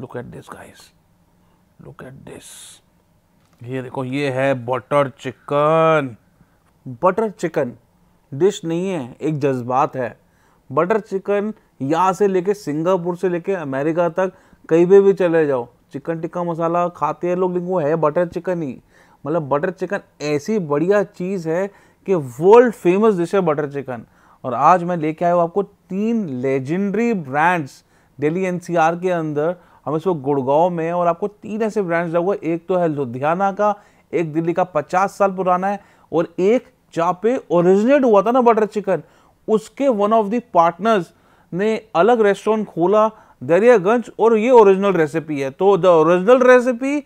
Look at this guys look at this ये देखो ये है butter chicken butter chicken dish नहीं है एक जज्बात है बटर चिकन यहाँ से लेके सिंगापुर से लेके अमेरिका तक कहीं पर भी चले जाओ चिकन टिक्का मसाला खाते हैं लोग लेकिन वो है बटर चिकन ही मतलब बटर चिकन ऐसी बढ़िया चीज़ है कि वर्ल्ड फेमस डिश है बटर चिकन और आज मैं लेके आया हूँ आपको तीन लेजेंडरी ब्रांड्स दिल्ली एनसीआर के अंदर हम इस वक्त गुड़गांव में और आपको तीन ऐसे ब्रांड्स लगोगे एक तो है लुधियाना का एक दिल्ली का पचास साल पुराना है और एक जहाँ पे ओरिजिनेट हुआ था ना बटर चिकन उसके वन ऑफ दी पार्टनर्स ने अलग रेस्टोरेंट खोला दरियागंज और ये ओरिजिनल रेसिपी है तो द ओरिजिनल रेसिपी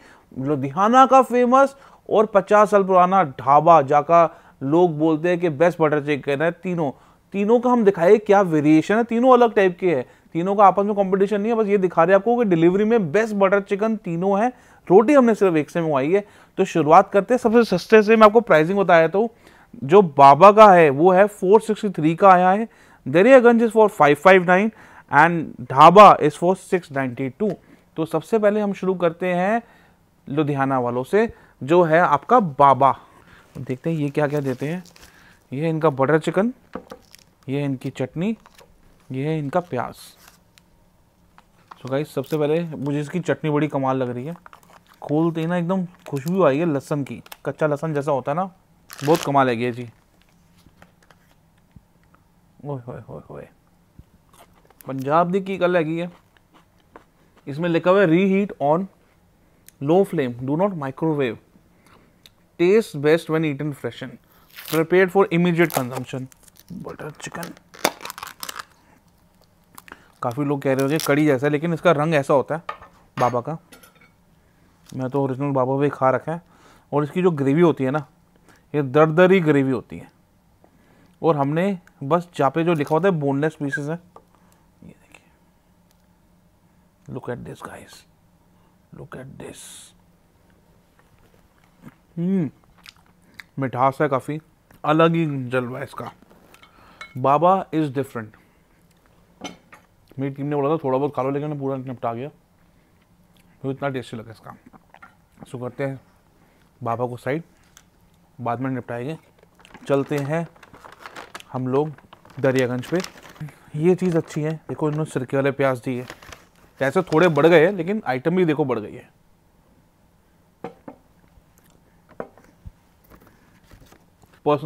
लुधियाना का फेमस और पचास साल पुराना ढाबा जाका लोग बोलते हैं कि बेस्ट बटर चिकन है तीनों तीनों का हम दिखाए क्या वेरिएशन है तीनों अलग टाइप के हैं तीनों का आपस में कंपटीशन नहीं है बस ये दिखा रहे आपको कि डिलीवरी में बेस्ट बटर चिकन तीनों है रोटी हमने सिर्फ एक से मंगवाई है तो शुरुआत करते हैं सबसे सस्ते से मैं आपको प्राइसिंग बताया तो जो बाबा का है वो है 463 का आया है Daryaganj is for 559 and dhaba is for 692 तो सबसे पहले हम शुरू करते हैं लुधियाना वालों से जो है आपका बाबा देखते हैं ये क्या क्या देते हैं ये इनका बटर चिकन ये इनकी चटनी ये है इनका प्याज सो गाइस सबसे पहले मुझे इसकी चटनी बड़ी कमाल लग रही है खोलते ही ना एकदम खुशबू आई है लहसन की कच्चा लहसन जैसा होता है ना बहुत कमाल है जी ओए पंजाब दी की गल हैगी है इसमें लिखा हुआ है reheat on low flame do not microwave taste best when eat and freshen prepare for immediate consumption butter chicken काफ़ी लोग कह रहे होंगे कड़ी जैसा है लेकिन इसका रंग ऐसा होता है बाबा का मैं तो ओरिजिनल बाबा भी खा रखा है और इसकी जो ग्रेवी होती है ना ये दर दरी ग्रेवी होती है और हमने बस जहाँ पे जो लिखा होता है बोनलेस पीसेस है ये देखिए look at this guys look at this मिठास है काफ़ी अलग ही जलवा इसका बाबा इज़ डिफरेंट मेरी टीम ने बोला था थोड़ा बहुत खा लो लेकिन पूरा निपटा गया तो इतना टेस्टी लगा इसका सो करते हैं बाबा को साइड बाद में निपटाएंगे चलते हैं हम लोग दरियागंज पे ये चीज़ अच्छी है देखो इन्होंने सिरके वाले प्याज दिए पैसे थोड़े बढ़ गए लेकिन आइटम भी देखो बढ़ गई है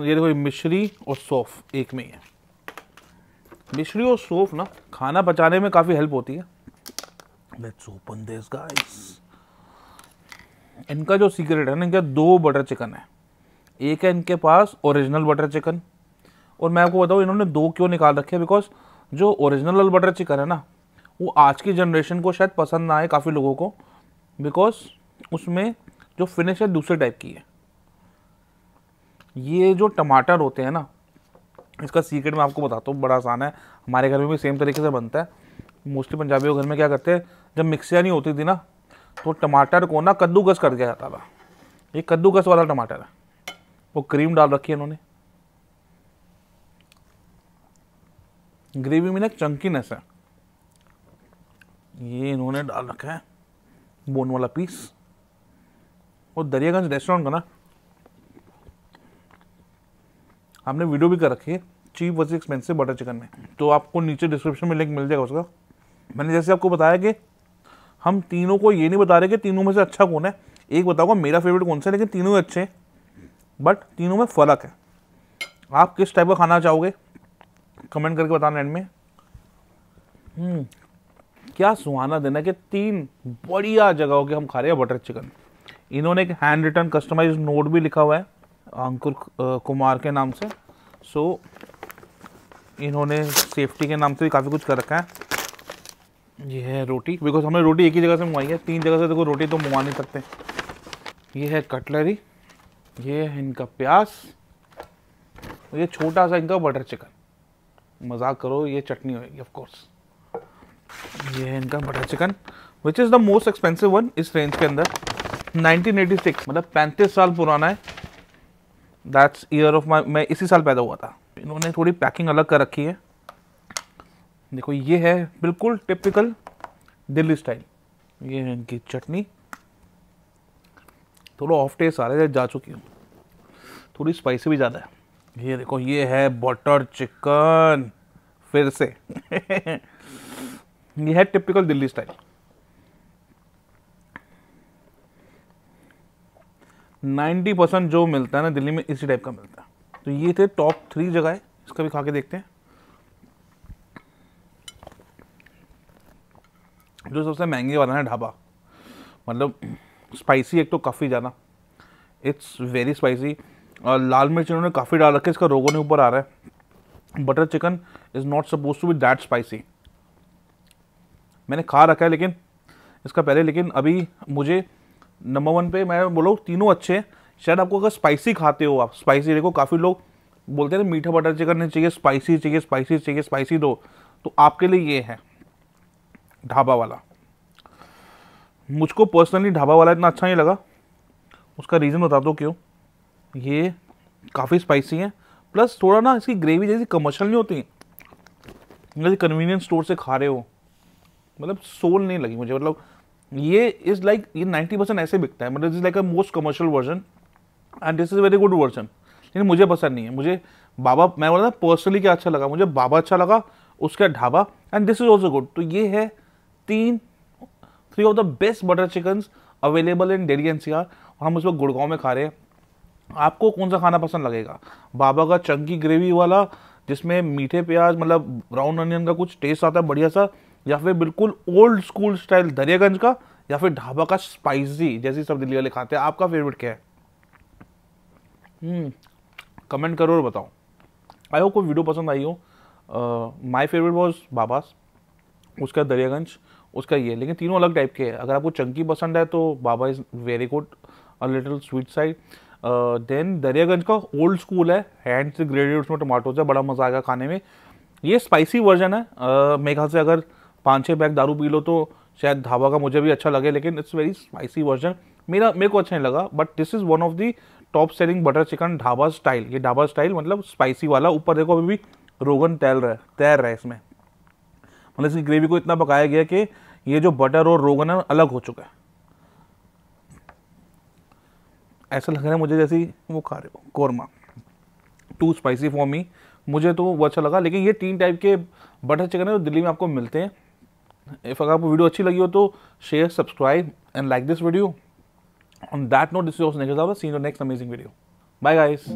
ये देखो मिश्री और सौफ एक में ही है मिश्री और सौफ ना खाना बचाने में काफ़ी हेल्प होती है लेट्स ओपन दिस गाइस इनका जो सीक्रेट है ना इनका दो बटर चिकन है एक है इनके पास ओरिजिनल बटर चिकन और मैं आपको बताऊँ इन्होंने दो क्यों निकाल रखे बिकॉज जो ओरिजिनल बटर चिकन है ना वो आज की जनरेशन को शायद पसंद ना आए काफ़ी लोगों को बिकॉज उसमें जो फिनिश है दूसरे टाइप की है ये जो टमाटर होते हैं ना इसका सीक्रेट मैं आपको बताता हूँ बड़ा आसान है हमारे घर में भी सेम तरीके से बनता है मोस्टली पंजाबियों घर में क्या करते हैं जब मिक्सियाँ नहीं होती थी ना तो टमाटर को ना कद्दूकस कर दिया जाता था ये कद्दूकस वाला टमाटर है वो क्रीम डाल रखी है इन्होंने ग्रेवी में ना चंकीनेस है ये इन्होंने डाल रखा है बोन वाला पीस और दरियागंज रेस्टोरेंट का ना हमने वीडियो भी कर रखी है cheap versus expensive butter chicken में तो आपको नीचे डिस्क्रिप्शन में लिंक मिल जाएगा उसका मैंने जैसे आपको बताया कि हम तीनों को ये नहीं बता रहे कि तीनों में से अच्छा कौन है एक बताऊँगा मेरा फेवरेट कौन सा है लेकिन तीनों अच्छे हैं बट तीनों में फ़र्क है आप किस टाइप का खाना चाहोगे कमेंट करके बताना एंड में हम्म, क्या सुहाना देना कि तीन बढ़िया जगहों के हम खा रहे हैं बटर चिकन इन्होंने एक हैंड रिटर्न कस्टमाइज नोट भी लिखा हुआ है अंकुर कुमार के नाम से सो so, इन्होंने सेफ्टी के नाम से भी काफ़ी कुछ कर रखा है ये है रोटी बिकॉज हमने रोटी एक ही जगह से मंगवाई है तीन जगह से देखो रोटी तो मंगवा नहीं सकते ये है कटलरी ये है इनका प्याज ये छोटा सा इनका बटर चिकन मजाक करो ये चटनी होगी ऑफ कोर्स ये है इनका butter chicken which is the most expensive one इस रेंज के अंदर 1986 मतलब पैंतीस साल पुराना है दैट्स ईयर ऑफ माई मैं इसी साल पैदा हुआ था इन्होंने थोड़ी पैकिंग अलग कर रखी है देखो ये है बिल्कुल टिपिकल दिल्ली स्टाइल ये है इनकी चटनी थोड़ा ऑफ टेस्ट आ रहे थे जा चुकी हूँ थोड़ी स्पाइसी भी ज़्यादा है ये देखो ये है बटर चिकन फिर से ये है टिपिकल दिल्ली स्टाइल 90 परसेंट जो मिलता है ना दिल्ली में इसी टाइप का मिलता है तो ये थे टॉप थ्री जगह इसका भी खा के देखते हैं जो सबसे महंगे वाला है ढाबा मतलब स्पाइसी एक तो काफ़ी ज़्यादा इट्स वेरी स्पाइसी और लाल मिर्च इन्होंने काफ़ी डाल रखे इसका रोगों ने ऊपर आ रहा है butter chicken is not suppose to be that spicy मैंने खा रखा है लेकिन इसका पहले लेकिन अभी मुझे नंबर वन पे मैं बोलो तीनों अच्छे हैं शायद आपको अगर स्पाइसी खाते हो आप स्पाइसी देखो काफ़ी लोग बोलते हैं मीठा बटर चिकन नहीं चाहिए स्पाइसी चाहिए स्पाइसी चाहिए स्पाइसी दो तो आपके लिए ये है ढाबा वाला मुझको पर्सनली ढाबा वाला इतना अच्छा नहीं लगा उसका रीज़न बता दो क्यों ये काफ़ी स्पाइसी है प्लस थोड़ा ना इसकी ग्रेवी जैसी कमर्शल नहीं होती जैसे कन्वीनियंस स्टोर से खा रहे हो मतलब सोल नहीं लगी मुझे मतलब ये इज लाइक ये 90 परसेंट ऐसे बिकता है मतलब this like a most commercial version and this is very good version लेकिन मुझे पसंद नहीं है मुझे बाबा मैं बोला था पर्सनली क्या अच्छा लगा मुझे बाबा अच्छा लगा उसका dhaba and this is also good तो ये है तीन three of the best butter chicken available in Delhi N C R हम उसको गुड़गांव में खा रहे हैं आपको कौन सा खाना पसंद लगेगा बाबा का चंकी ग्रेवी वाला जिसमें मीठे प्याज मतलब ब्राउन अनियन का कुछ टेस्ट आता है बढ़िया सा या फिर बिल्कुल ओल्ड स्कूल स्टाइल दरियागंज का या फिर ढाबा का स्पाइसी जैसे सब दिल्ली वाले खाते हैं आपका फेवरेट क्या है कमेंट हम्म। करो और बताओ आई होप कोई वीडियो पसंद आई हो माई फेवरेट वॉज बाबास उसका दरियागंज उसका ये लेकिन तीनों अलग टाइप के हैं अगर आपको चंकी पसंद है तो Baba is very good a little sweet side then Daryaganj का ओल्ड स्कूल है हैंड से ग्रेडेड उसमें टमाटोज है बड़ा मज़ा आएगा खाने में ये स्पाइसी वर्जन है uh, मेरे ख्याल से अगर पाँच छः बैग दारू पी लो तो शायद धावा का मुझे भी अच्छा लगे लेकिन इट्स वेरी स्पाइसी वर्जन मेरा मेरे को अच्छा नहीं लगा but this is one of the top selling butter chicken dhaba style ये ढाबा स्टाइल मतलब स्पाइसी वाला ऊपर देखो अभी भी रोगन तैर रहा है तैर रहा है इसमें मतलब इसकी ग्रेवी को इतना पकाया गया कि ये जो बटर और रोगन है अलग हो चुका है ऐसा लग रहा है मुझे जैसे वो खा रहे हो korma too spicy for me मुझे तो वो अच्छा लगा लेकिन ये तीन टाइप के बटर चिकन है जो दिल्ली में आपको मिलते हैं इफ़ अगर आपको वीडियो अच्छी लगी हो तो share subscribe and like this video on that note this next amazing video bye guys